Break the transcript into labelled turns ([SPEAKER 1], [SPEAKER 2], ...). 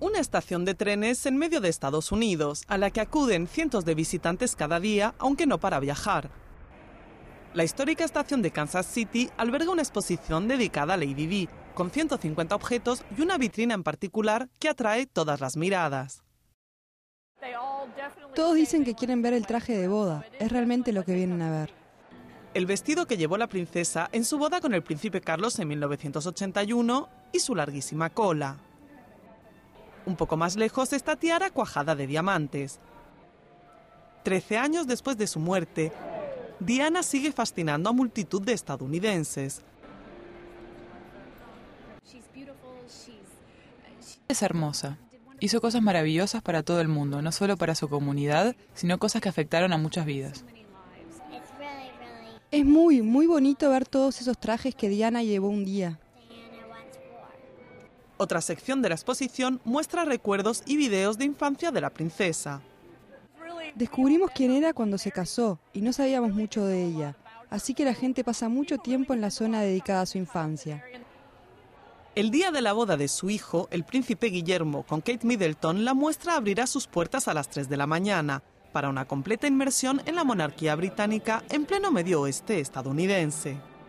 [SPEAKER 1] una estación de trenes en medio de Estados Unidos, a la que acuden cientos de visitantes cada día, aunque no para viajar. La histórica estación de Kansas City alberga una exposición dedicada a Lady Di, con 150 objetos y una vitrina en particular que atrae todas las miradas.
[SPEAKER 2] Todos dicen que quieren ver el traje de boda, es realmente lo que vienen a ver.
[SPEAKER 1] El vestido que llevó la princesa en su boda con el príncipe Carlos en 1981 y su larguísima cola. Un poco más lejos está Tiara cuajada de diamantes. Trece años después de su muerte, Diana sigue fascinando a multitud de estadounidenses.
[SPEAKER 3] Es hermosa. Hizo cosas maravillosas para todo el mundo, no solo para su comunidad, sino cosas que afectaron a muchas vidas.
[SPEAKER 2] Es muy, muy bonito ver todos esos trajes que Diana llevó un día.
[SPEAKER 1] Otra sección de la exposición muestra recuerdos y videos de infancia de la princesa.
[SPEAKER 2] Descubrimos quién era cuando se casó y no sabíamos mucho de ella, así que la gente pasa mucho tiempo en la zona dedicada a su infancia.
[SPEAKER 1] El día de la boda de su hijo, el príncipe Guillermo, con Kate Middleton, la muestra abrirá sus puertas a las 3 de la mañana para una completa inmersión en la monarquía británica en pleno medio oeste estadounidense.